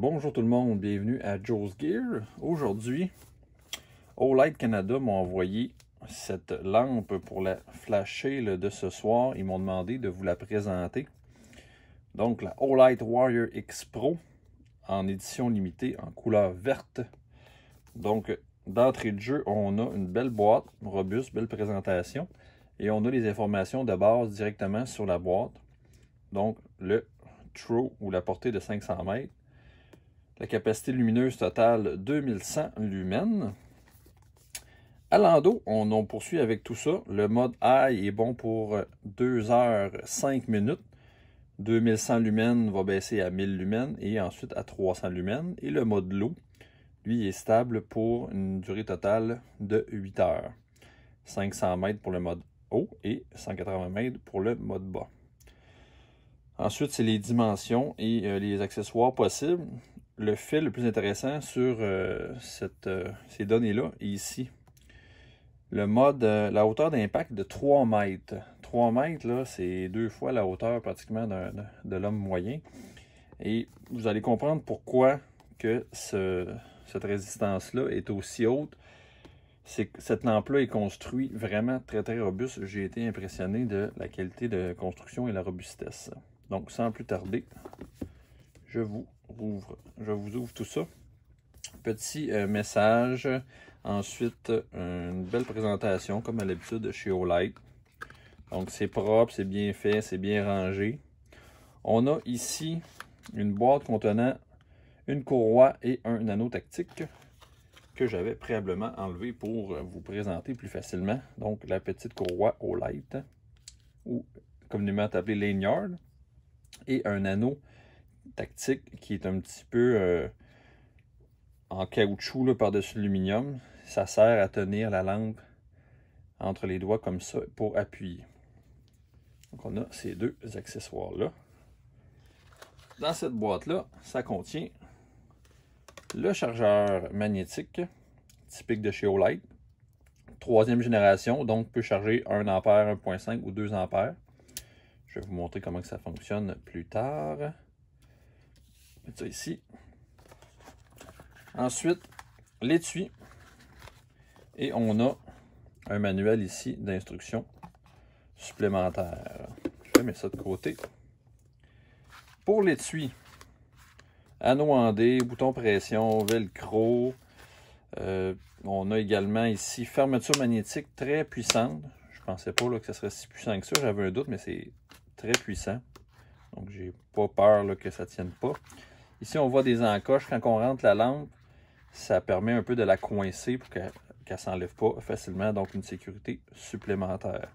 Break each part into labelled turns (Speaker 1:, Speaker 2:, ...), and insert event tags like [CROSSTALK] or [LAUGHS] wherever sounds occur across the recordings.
Speaker 1: Bonjour tout le monde, bienvenue à Joe's Gear. Aujourd'hui, Olight Canada m'a envoyé cette lampe pour la flasher de ce soir. Ils m'ont demandé de vous la présenter. Donc la Olight Warrior X Pro en édition limitée en couleur verte. Donc d'entrée de jeu, on a une belle boîte, robuste, belle présentation. Et on a les informations de base directement sur la boîte. Donc le True ou la portée de 500 mètres la capacité lumineuse totale 2100 lumens. À l'ando, on, en poursuit avec tout ça. Le mode high est bon pour 2 heures 5 minutes. 2100 lumens va baisser à 1000 lumens et ensuite à 300 lumens. Et le mode low, lui, est stable pour une durée totale de 8 heures. 500 mètres pour le mode haut et 180 mètres pour le mode bas. Ensuite, c'est les dimensions et euh, les accessoires possibles le fil le plus intéressant sur euh, cette, euh, ces données-là est ici. Le mode, euh, la hauteur d'impact de 3 mètres. 3 mètres, c'est deux fois la hauteur pratiquement de, l'homme moyen. Et vous allez comprendre pourquoi que ce, cette résistance-là est aussi haute. C'est cette lampe-là est construite vraiment très très robuste. J'ai été impressionné de la qualité de construction et la robustesse. Donc sans plus tarder, je vous je vous ouvre tout ça. Petit euh, message. Ensuite, euh, une belle présentation, comme à l'habitude, chez Olight. Donc, c'est propre, c'est bien fait, c'est bien rangé. On a ici une boîte contenant une courroie et un anneau tactique que j'avais préalablement enlevé pour vous présenter plus facilement. Donc, la petite courroie Olight, ou comme communément appelée lanyard, et un anneau tactique qui est un petit peu euh, en caoutchouc par-dessus l'aluminium. Ça sert à tenir la lampe entre les doigts comme ça pour appuyer. Donc on a ces deux accessoires-là. Dans cette boîte-là, ça contient le chargeur magnétique typique de chez Olight. Troisième génération, donc peut charger 1 A, 1.5 ou 2 A. Je vais vous montrer comment ça fonctionne plus tard ça ici. Ensuite, l'étui. Et on a un manuel ici d'instructions supplémentaires. Je vais mettre ça de côté. Pour l'étui, anneau en D, bouton pression, velcro. Euh, on a également ici fermeture magnétique très puissante. Je pensais pas là, que ce serait si puissant que ça. J'avais un doute, mais c'est très puissant. Donc, j'ai pas peur que ça tienne pas. Ici, on voit des encoches. Quand on rentre la lampe, ça permet un peu de la coincer pour qu'elle ne s'enlève pas facilement. Donc, une sécurité supplémentaire.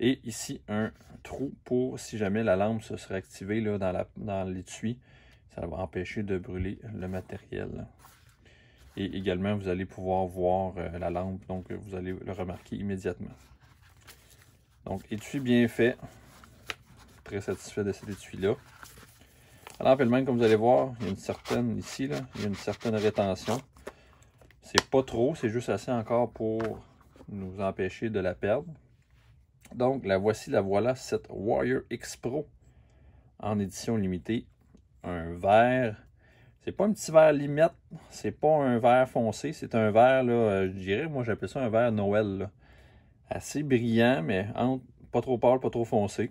Speaker 1: Et ici, un trou pour si jamais la lampe se serait activée là, dans l'étui. ça va empêcher de brûler le matériel. Et également, vous allez pouvoir voir euh, la lampe. Donc, vous allez le remarquer immédiatement. Donc, étui bien fait. Très satisfait de cet étui-là. Alors, le même, comme vous allez voir, il y a une certaine, ici, là, il y a une certaine rétention. C'est pas trop, c'est juste assez encore pour nous empêcher de la perdre. Donc, la voici, la voilà, cette Warrior X Pro en édition limitée. Un vert, c'est pas un petit vert limite, c'est pas un vert foncé, c'est un vert, euh, je dirais, moi j'appelle ça un vert Noël. Assez brillant, mais pas trop pâle, pas trop foncé.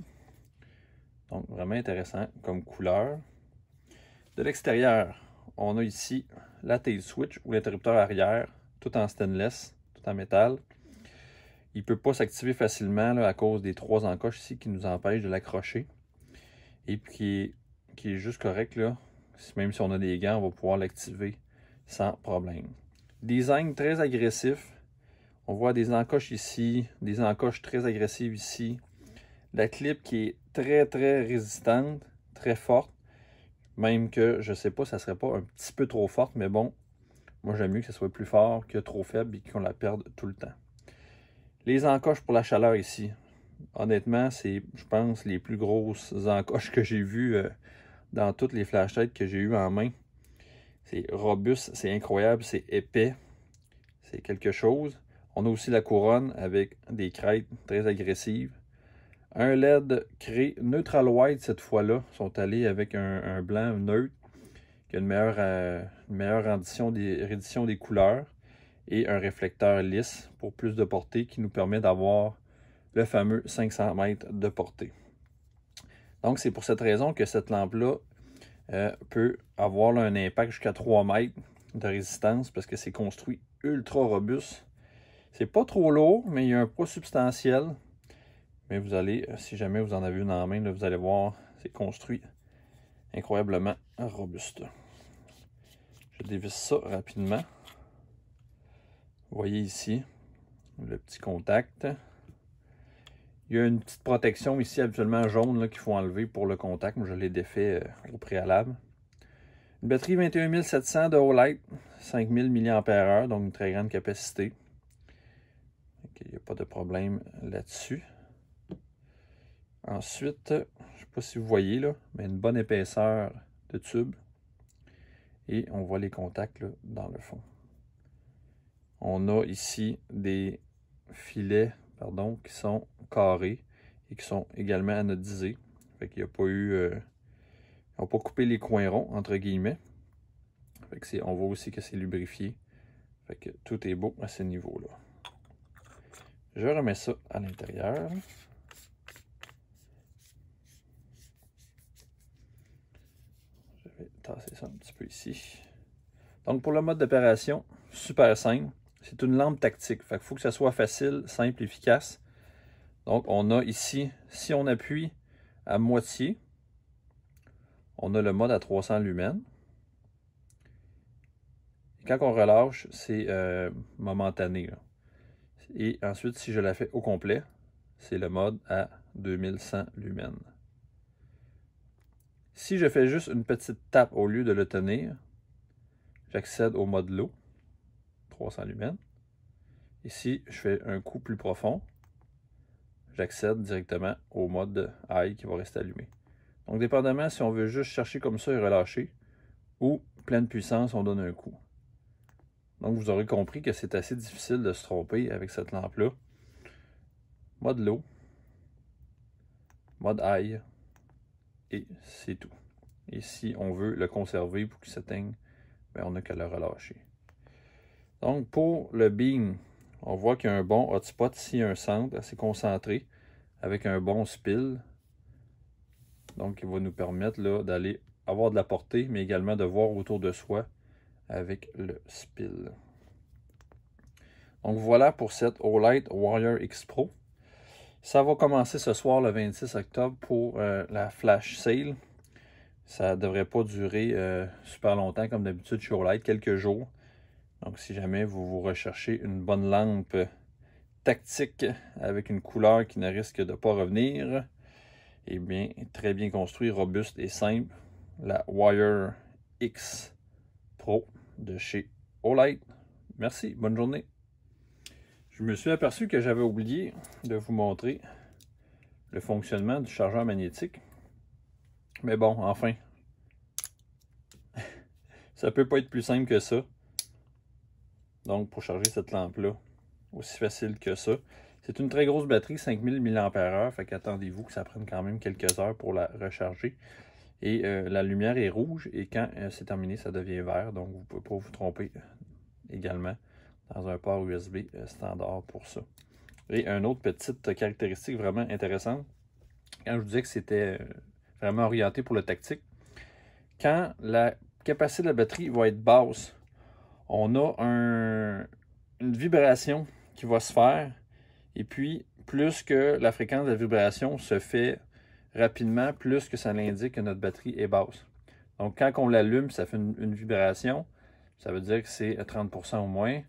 Speaker 1: Donc, vraiment intéressant comme couleur. De l'extérieur, on a ici la tail switch ou l'interrupteur arrière, tout en stainless, tout en métal. Il ne peut pas s'activer facilement à cause des trois encoches ici qui nous empêchent de l'accrocher. Et puis qui est, qui juste correct là. Même si on a des gants, on va pouvoir l'activer sans problème. Design très agressif. On voit des encoches ici, des encoches très agressives ici. La clip qui est très très résistante, très forte. Même que, je sais pas, ça serait pas un petit peu trop forte, mais bon, moi j'aime mieux que ça soit plus fort que trop faible et qu'on la perde tout le temps. Les encoches pour la chaleur ici. Honnêtement, c'est, je pense, les plus grosses encoches que j'ai vues euh, dans toutes les flashlights que j'ai eues en main. C'est robuste, c'est incroyable, c'est épais. C'est quelque chose. On a aussi la couronne avec des crêtes très agressives. Un LED créé, neutral white cette fois-là. sont allés avec un, blanc neutre qui a une meilleure, euh, des, reddition des couleurs et un réflecteur lisse pour plus de portée qui nous permet d'avoir le fameux 500 mètres de portée. Donc c'est pour cette raison que cette lampe-là euh, peut avoir un impact jusqu'à 3 mètres de résistance parce que c'est construit ultra robuste. C'est pas trop lourd, mais il y a un poids substantiel mais vous allez, euh, si jamais vous en avez une en main, vous allez voir, c'est construit incroyablement robuste. Je dévisse ça rapidement. Vous voyez ici le petit contact. Il y a une petite protection ici, habituellement jaune, qu'il faut enlever pour le contact. je l'ai défait euh, au préalable. Une batterie 21700 de Olight, 5000 mAh, donc une très grande capacité. il n'y a pas de problème là-dessus. Ensuite, je ne sais pas si vous voyez là, mais une bonne épaisseur de tube. Et on voit les contacts dans le fond. On a ici des filets pardon, qui sont carrés et qui sont également anodisés. Fait qu'il n'y a pas eu... Euh, ils n'ont pas coupé les coins ronds, entre guillemets. on voit aussi que c'est lubrifié. Fait tout est beau à ce niveau-là. Je remets ça à l'intérieur. C'est ça un petit peu ici. Donc pour le mode d'opération, super simple. C'est une lampe tactique. Il faut que ça soit facile, simple, efficace. Donc on a ici, si on appuie à moitié, on a le mode à 300 lumens. Et quand on relâche, c'est euh, momentané. Et ensuite, si je la fais au complet, c'est le mode à 2100 lumens. Si je fais juste une petite tape au lieu de le tenir, j'accède au mode low, 300 lumens. si je fais un coup plus profond, j'accède directement au mode high qui va rester allumé. Donc, dépendamment si on veut juste chercher comme ça et relâcher, ou pleine puissance, on donne un coup. Donc, vous aurez compris que c'est assez difficile de se tromper avec cette lampe-là. Mode low, mode high, et c'est tout. Et si on veut le conserver pour qu'il s'éteigne, ben, on n'a qu'à le relâcher. Donc pour le beam, on voit qu'il y a un bon hotspot ici, un centre assez concentré avec un bon spill. Donc il va nous permettre d'aller avoir de la portée, mais également de voir autour de soi avec le spill. Donc voilà pour cette Olight Warrior X Pro. Ça va commencer ce soir le 26 octobre pour euh, la flash sale. Ça ne devrait pas durer euh, super longtemps comme d'habitude chez Olight, quelques jours. Donc si jamais vous vous recherchez une bonne lampe tactique avec une couleur qui ne risque de pas revenir, eh bien très bien construit, robuste et simple, la Wire X Pro de chez Olight. Merci, bonne journée. Je me suis aperçu que j'avais oublié de vous montrer le fonctionnement du chargeur magnétique. Mais bon, enfin, [LAUGHS] ça peut pas être plus simple que ça. Donc, pour charger cette lampe-là, aussi facile que ça. C'est une très grosse batterie, 5000 mAh, fait qu'attendez-vous que ça prenne quand même quelques heures pour la recharger. Et euh, la lumière est rouge, et quand euh, c'est terminé, ça devient vert, donc vous ne pouvez pas vous tromper euh, également dans un port USB euh, standard pour ça. Et une autre petite caractéristique vraiment intéressante, quand je vous disais que c'était euh, vraiment orienté pour le tactique, quand la capacité de la batterie va être basse, on a une vibration qui va se faire. Et puis, plus que la fréquence de la vibration se fait rapidement, plus que ça l'indique que notre batterie est basse. Donc, quand on l'allume, ça fait une, une, vibration. Ça veut dire que c'est 30% au moins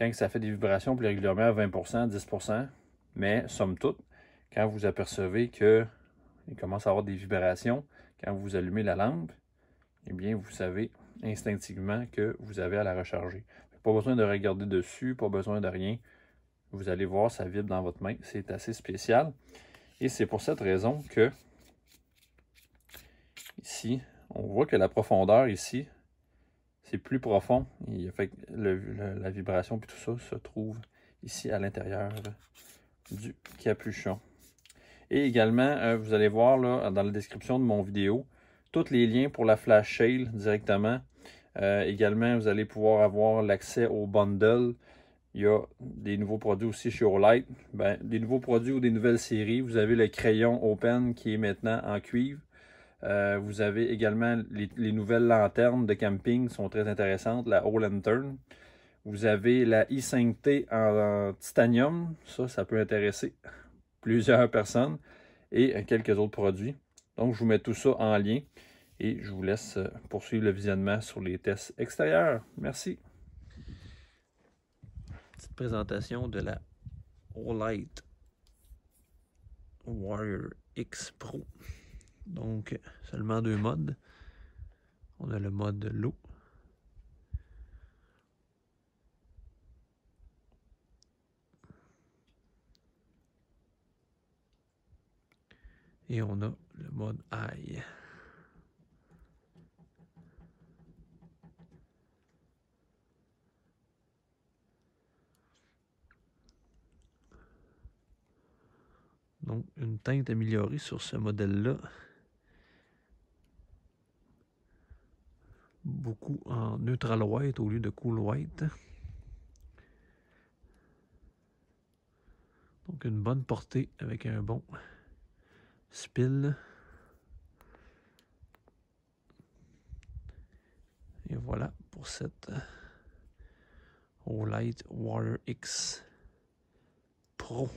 Speaker 1: quand ça fait des vibrations plus régulièrement à 20%, 10%, mais somme toute, quand vous apercevez qu'il commence à avoir des vibrations, quand vous allumez la lampe, eh bien, vous savez instinctivement que vous avez à la recharger. Pas besoin de regarder dessus, pas besoin de rien. Vous allez voir, ça vibre dans votre main. C'est assez spécial. Et c'est pour cette raison que, ici, on voit que la profondeur ici, c'est plus profond. Il fait la vibration et tout ça se trouve ici à l'intérieur du capuchon. Et également, euh, vous allez voir là, dans la description de mon vidéo, tous les liens pour la flash sale directement. Euh, également, vous allez pouvoir avoir l'accès au bundle. Il y a des nouveaux produits aussi chez Olight. Ben, des nouveaux produits ou des nouvelles séries. Vous avez le crayon Open qui est maintenant en cuivre. Euh, vous avez également les, nouvelles lanternes de camping qui sont très intéressantes, la All lantern Vous avez la i5T en, titanium, ça, ça peut intéresser [LAUGHS] plusieurs personnes, et quelques autres produits. Donc, je vous mets tout ça en lien et je vous laisse euh, poursuivre le visionnement sur les tests extérieurs. Merci. Petite présentation de la Olight Warrior X Pro. Donc, seulement deux modes. On a le mode l'eau. Et on a le mode aïe. Donc, une teinte améliorée sur ce modèle-là beaucoup en neutral white au lieu de cool white. Donc une bonne portée avec un bon spill. Et voilà pour cette Olight Water X Pro.